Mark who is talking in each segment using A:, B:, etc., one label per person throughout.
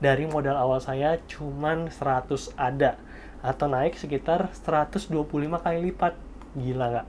A: dari modal awal saya cuman 100 ada atau naik sekitar 125 kali lipat. Gila nggak?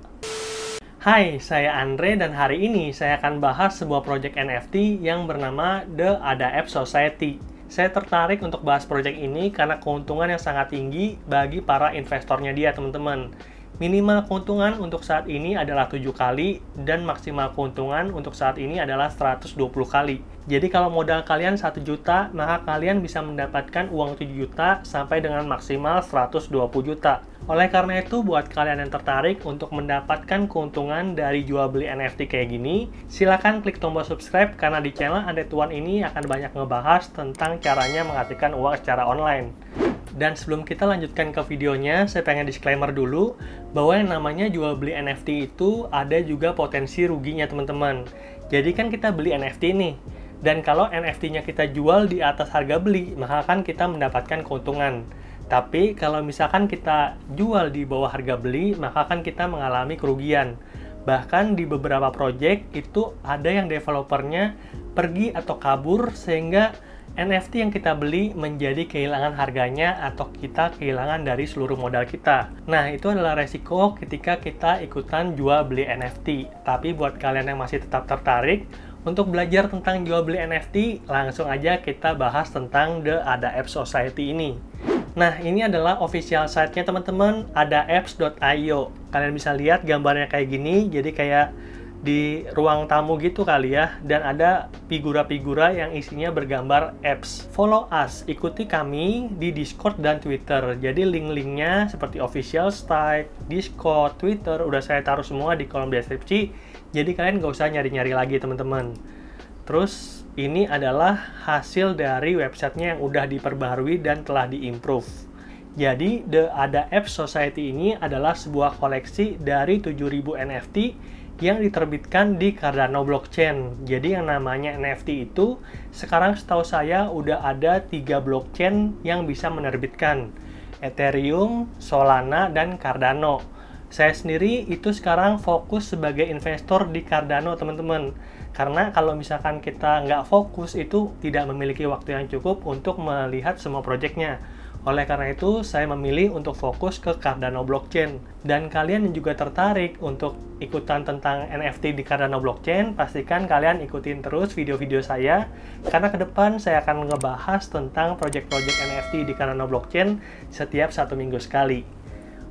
A: Hai, saya Andre dan hari ini saya akan bahas sebuah project NFT yang bernama The Ada App Society. Saya tertarik untuk bahas project ini karena keuntungan yang sangat tinggi bagi para investornya dia, teman-teman. Minimal keuntungan untuk saat ini adalah 7 kali dan maksimal keuntungan untuk saat ini adalah 120 kali. Jadi kalau modal kalian 1 juta, maka kalian bisa mendapatkan uang 7 juta sampai dengan maksimal 120 juta. Oleh karena itu, buat kalian yang tertarik untuk mendapatkan keuntungan dari jual beli NFT kayak gini, silahkan klik tombol subscribe karena di channel Andetuan ini akan banyak ngebahas tentang caranya menghasilkan uang secara online. Dan sebelum kita lanjutkan ke videonya, saya pengen disclaimer dulu bahwa yang namanya jual beli NFT itu ada juga potensi ruginya teman-teman. Jadi kan kita beli NFT nih, dan kalau NFT-nya kita jual di atas harga beli, maka kan kita mendapatkan keuntungan. Tapi kalau misalkan kita jual di bawah harga beli, maka kan kita mengalami kerugian. Bahkan di beberapa project itu ada yang developernya pergi atau kabur sehingga NFT yang kita beli menjadi kehilangan harganya atau kita kehilangan dari seluruh modal kita. Nah, itu adalah resiko ketika kita ikutan jual beli NFT. Tapi buat kalian yang masih tetap tertarik, untuk belajar tentang jual beli NFT, langsung aja kita bahas tentang The Ada App Society ini. Nah, ini adalah official site-nya teman-teman, adaapps.io. Kalian bisa lihat gambarnya kayak gini, jadi kayak di ruang tamu gitu kali ya dan ada figura-figura yang isinya bergambar apps. Follow us, ikuti kami di Discord dan Twitter. Jadi link-linknya seperti official site Discord, Twitter udah saya taruh semua di kolom deskripsi. Jadi kalian nggak usah nyari-nyari lagi teman-teman. Terus ini adalah hasil dari websitenya yang udah diperbarui dan telah diimprove. Jadi The Ada App Society ini adalah sebuah koleksi dari 7000 NFT yang diterbitkan di Cardano blockchain. Jadi yang namanya NFT itu sekarang setahu saya udah ada tiga blockchain yang bisa menerbitkan. Ethereum, Solana, dan Cardano. Saya sendiri itu sekarang fokus sebagai investor di Cardano, teman-teman. Karena kalau misalkan kita nggak fokus, itu tidak memiliki waktu yang cukup untuk melihat semua proyeknya oleh karena itu, saya memilih untuk fokus ke Cardano Blockchain. Dan kalian yang juga tertarik untuk ikutan tentang NFT di Cardano Blockchain, pastikan kalian ikutin terus video-video saya, karena ke depan saya akan ngebahas tentang project-project NFT di Cardano Blockchain setiap satu minggu sekali.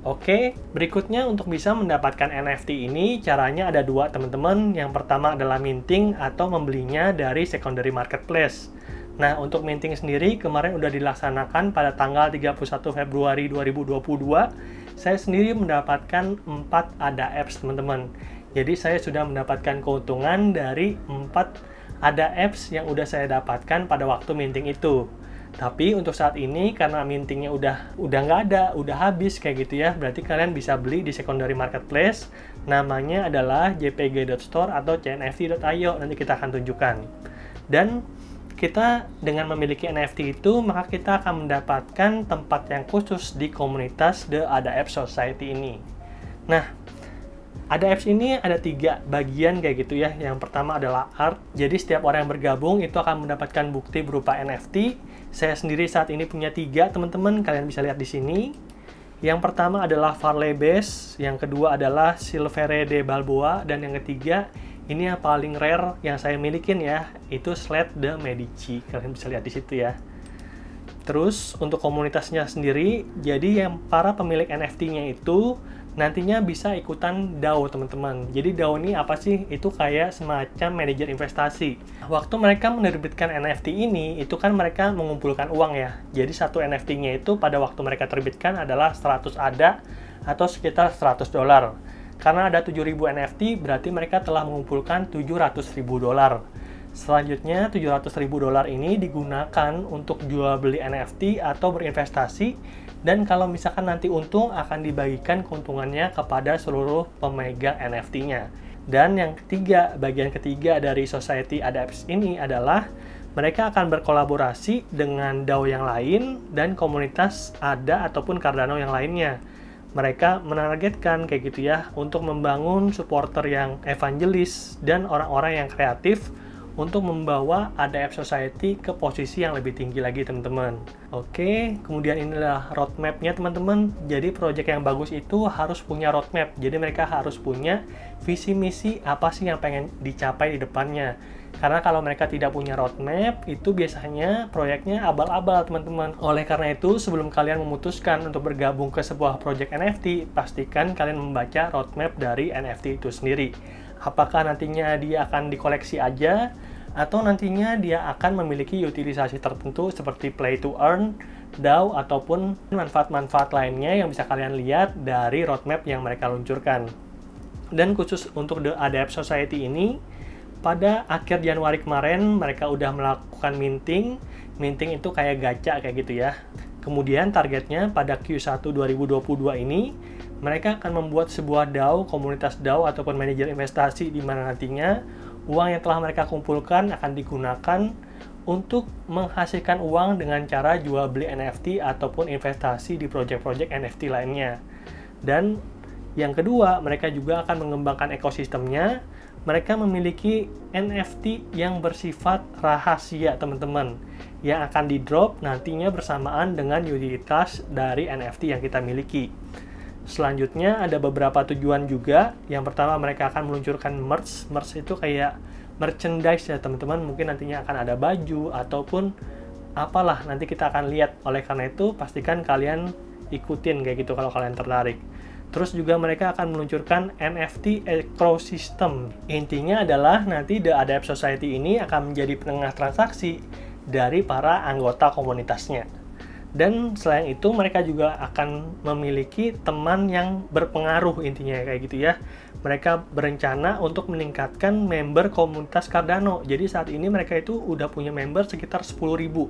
A: Oke, berikutnya untuk bisa mendapatkan NFT ini caranya ada dua teman-teman. Yang pertama adalah minting atau membelinya dari secondary marketplace. Nah, untuk minting sendiri kemarin udah dilaksanakan pada tanggal 31 Februari 2022. Saya sendiri mendapatkan 4 ada apps, teman-teman. Jadi saya sudah mendapatkan keuntungan dari 4 ada apps yang udah saya dapatkan pada waktu minting itu. Tapi untuk saat ini karena mintingnya udah udah nggak ada, udah habis kayak gitu ya. Berarti kalian bisa beli di secondary marketplace. Namanya adalah jpg.store atau cnft.io. Nanti kita akan tunjukkan. Dan kita dengan memiliki NFT itu maka kita akan mendapatkan tempat yang khusus di komunitas The Ada App Society ini. Nah, ada apps ini ada tiga bagian kayak gitu ya. Yang pertama adalah art. Jadi setiap orang yang bergabung itu akan mendapatkan bukti berupa NFT. Saya sendiri saat ini punya tiga teman-teman. Kalian bisa lihat di sini. Yang pertama adalah Farley Base, yang kedua adalah Silvere de Balboa, dan yang ketiga ini yang paling rare yang saya milikin ya itu sled the Medici kalian bisa lihat di situ ya terus untuk komunitasnya sendiri jadi yang para pemilik NFT-nya itu nantinya bisa ikutan DAO teman-teman jadi DAO ini apa sih itu kayak semacam manajer investasi waktu mereka menerbitkan NFT ini itu kan mereka mengumpulkan uang ya jadi satu NFT-nya itu pada waktu mereka terbitkan adalah 100 ada atau sekitar 100 dolar karena ada 7.000 NFT, berarti mereka telah mengumpulkan 700.000 dolar. Selanjutnya, 700.000 dolar ini digunakan untuk jual beli NFT atau berinvestasi dan kalau misalkan nanti untung akan dibagikan keuntungannya kepada seluruh pemegang NFT-nya. Dan yang ketiga, bagian ketiga dari Society Adapts ini adalah mereka akan berkolaborasi dengan DAO yang lain dan komunitas ADA ataupun Cardano yang lainnya mereka menargetkan kayak gitu ya untuk membangun supporter yang evangelis dan orang-orang yang kreatif untuk membawa ADF Society ke posisi yang lebih tinggi lagi teman-teman. Oke, kemudian inilah roadmapnya teman-teman. Jadi proyek yang bagus itu harus punya roadmap. Jadi mereka harus punya visi misi apa sih yang pengen dicapai di depannya. Karena kalau mereka tidak punya roadmap, itu biasanya proyeknya abal-abal teman-teman. Oleh karena itu, sebelum kalian memutuskan untuk bergabung ke sebuah proyek NFT, pastikan kalian membaca roadmap dari NFT itu sendiri. Apakah nantinya dia akan dikoleksi aja atau nantinya dia akan memiliki utilisasi tertentu seperti play to earn, DAO ataupun manfaat-manfaat lainnya yang bisa kalian lihat dari roadmap yang mereka luncurkan. Dan khusus untuk The Adapt Society ini, pada akhir Januari kemarin mereka udah melakukan minting. Minting itu kayak gacha kayak gitu ya. Kemudian targetnya pada Q1 2022 ini mereka akan membuat sebuah DAO, komunitas DAO ataupun manajer investasi di mana nantinya uang yang telah mereka kumpulkan akan digunakan untuk menghasilkan uang dengan cara jual beli NFT ataupun investasi di proyek-proyek NFT lainnya. Dan yang kedua, mereka juga akan mengembangkan ekosistemnya. Mereka memiliki NFT yang bersifat rahasia, teman-teman, yang akan di-drop nantinya bersamaan dengan utilitas dari NFT yang kita miliki. Selanjutnya ada beberapa tujuan juga. Yang pertama mereka akan meluncurkan merch. Merch itu kayak merchandise ya teman-teman. Mungkin nantinya akan ada baju ataupun apalah nanti kita akan lihat. Oleh karena itu pastikan kalian ikutin kayak gitu kalau kalian tertarik. Terus juga mereka akan meluncurkan NFT ecosystem. Intinya adalah nanti The Adapt Society ini akan menjadi penengah transaksi dari para anggota komunitasnya dan selain itu mereka juga akan memiliki teman yang berpengaruh intinya kayak gitu ya mereka berencana untuk meningkatkan member komunitas Cardano jadi saat ini mereka itu udah punya member sekitar ribu.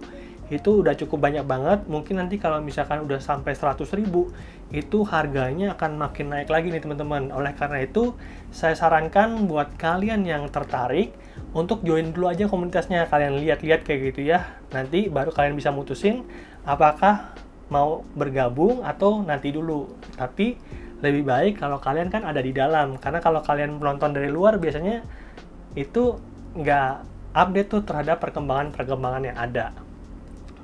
A: itu udah cukup banyak banget mungkin nanti kalau misalkan udah sampai ribu, itu harganya akan makin naik lagi nih teman-teman oleh karena itu saya sarankan buat kalian yang tertarik untuk join dulu aja komunitasnya kalian lihat-lihat kayak gitu ya nanti baru kalian bisa mutusin apakah mau bergabung atau nanti dulu. Tapi lebih baik kalau kalian kan ada di dalam karena kalau kalian menonton dari luar biasanya itu nggak update tuh terhadap perkembangan-perkembangan yang ada.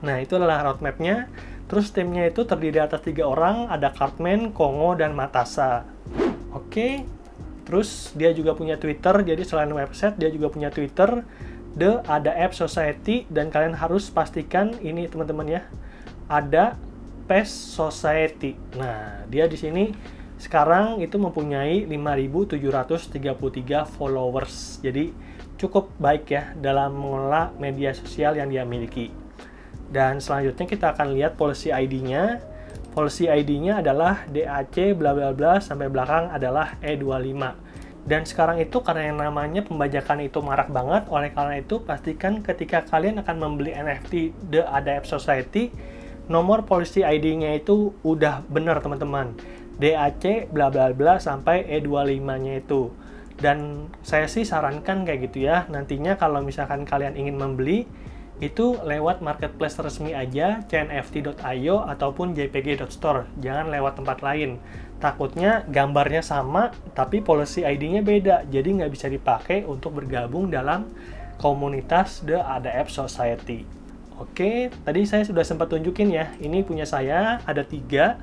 A: Nah itu adalah roadmapnya. Terus timnya itu terdiri atas tiga orang, ada Cartman, Kongo, dan Matasa. Oke, terus dia juga punya Twitter, jadi selain website dia juga punya Twitter. The ada app society dan kalian harus pastikan ini teman-teman ya ada Pes Society. Nah, dia di sini sekarang itu mempunyai 5.733 followers. Jadi cukup baik ya dalam mengelola media sosial yang dia miliki. Dan selanjutnya kita akan lihat policy ID-nya. Policy ID-nya adalah DAC bla bla bla sampai belakang adalah E25. Dan sekarang itu karena yang namanya pembajakan itu marak banget, oleh karena itu pastikan ketika kalian akan membeli NFT The Adapt Society, nomor polisi ID-nya itu udah benar teman-teman DAC bla bla bla sampai E25-nya itu dan saya sih sarankan kayak gitu ya nantinya kalau misalkan kalian ingin membeli itu lewat marketplace resmi aja cnft.io ataupun jpg.store jangan lewat tempat lain takutnya gambarnya sama tapi policy ID-nya beda jadi nggak bisa dipakai untuk bergabung dalam komunitas The Ada App Society Oke, tadi saya sudah sempat tunjukin ya. Ini punya saya, ada tiga.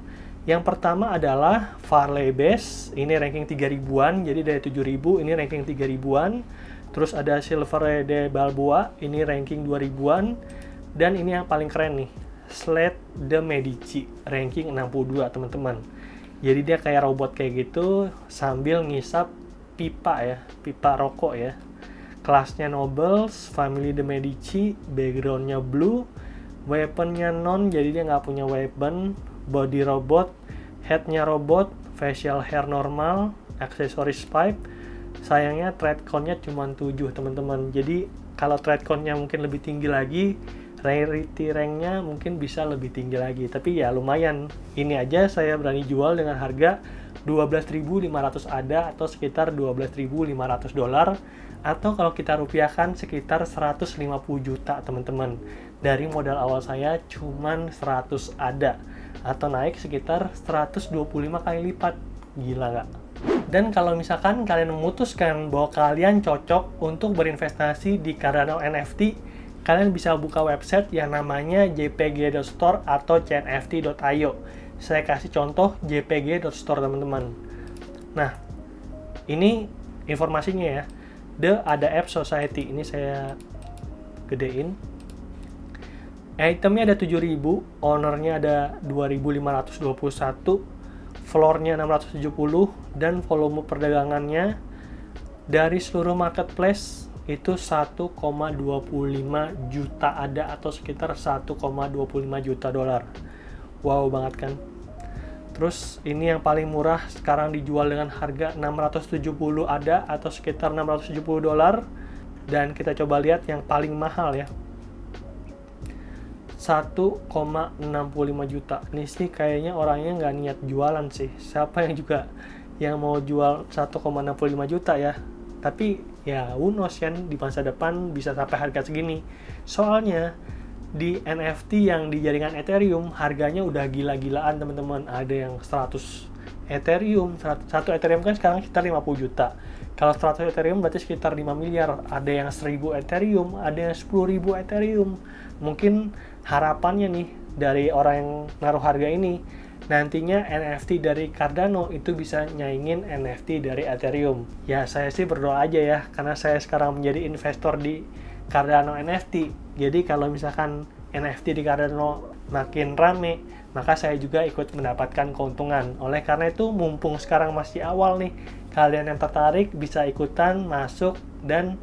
A: Yang pertama adalah Farley Base, ini ranking 3000-an, jadi dari 7000 ini ranking 3000-an. Terus ada Silver de Balboa, ini ranking 2000-an. Dan ini yang paling keren nih, Slate de Medici, ranking 62 teman-teman. Jadi dia kayak robot kayak gitu sambil ngisap pipa ya, pipa rokok ya. Kelasnya Nobles, Family The Medici, backgroundnya Blue, weaponnya Non jadi dia nggak punya weapon, body robot, headnya robot, facial hair normal, aksesoris pipe. Sayangnya thread count-nya cuma 7 teman-teman. Jadi kalau thread count-nya mungkin lebih tinggi lagi, rarity rank-nya mungkin bisa lebih tinggi lagi. Tapi ya lumayan. Ini aja saya berani jual dengan harga 12.500 ada atau sekitar 12.500 dolar atau kalau kita rupiahkan sekitar 150 juta teman-teman dari modal awal saya cuman 100 ada atau naik sekitar 125 kali lipat gila nggak? Dan kalau misalkan kalian memutuskan bahwa kalian cocok untuk berinvestasi di Cardano NFT, kalian bisa buka website yang namanya jpg.store atau cnft.io saya kasih contoh jpg.store teman-teman. Nah, ini informasinya ya. The ada app society ini saya gedein. Itemnya ada 7000, ownernya ada 2521, floornya 670 dan volume perdagangannya dari seluruh marketplace itu 1,25 juta ada atau sekitar 1,25 juta dolar wow banget kan terus ini yang paling murah sekarang dijual dengan harga 670 ada atau sekitar 670 dolar dan kita coba lihat yang paling mahal ya 1,65 juta ini sih kayaknya orangnya nggak niat jualan sih siapa yang juga yang mau jual 1,65 juta ya tapi ya unos kan di masa depan bisa sampai harga segini soalnya di NFT yang di jaringan Ethereum harganya udah gila-gilaan teman-teman ada yang 100 Ethereum satu Ethereum kan sekarang sekitar 50 juta kalau 100 Ethereum berarti sekitar 5 miliar ada yang 1000 Ethereum ada yang 10.000 Ethereum mungkin harapannya nih dari orang yang naruh harga ini nantinya NFT dari Cardano itu bisa nyaingin NFT dari Ethereum. Ya, saya sih berdoa aja ya, karena saya sekarang menjadi investor di Cardano NFT. Jadi kalau misalkan NFT di Cardano makin rame, maka saya juga ikut mendapatkan keuntungan. Oleh karena itu, mumpung sekarang masih awal nih, kalian yang tertarik bisa ikutan masuk dan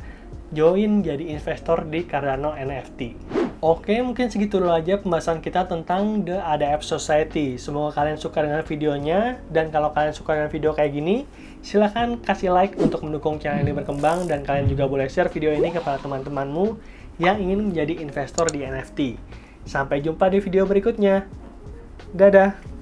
A: join jadi investor di Cardano NFT. Oke, mungkin segitu dulu aja pembahasan kita tentang The ADF Society. Semoga kalian suka dengan videonya, dan kalau kalian suka dengan video kayak gini, silahkan kasih like untuk mendukung channel ini berkembang, dan kalian juga boleh share video ini kepada teman-temanmu yang ingin menjadi investor di NFT. Sampai jumpa di video berikutnya. Dadah!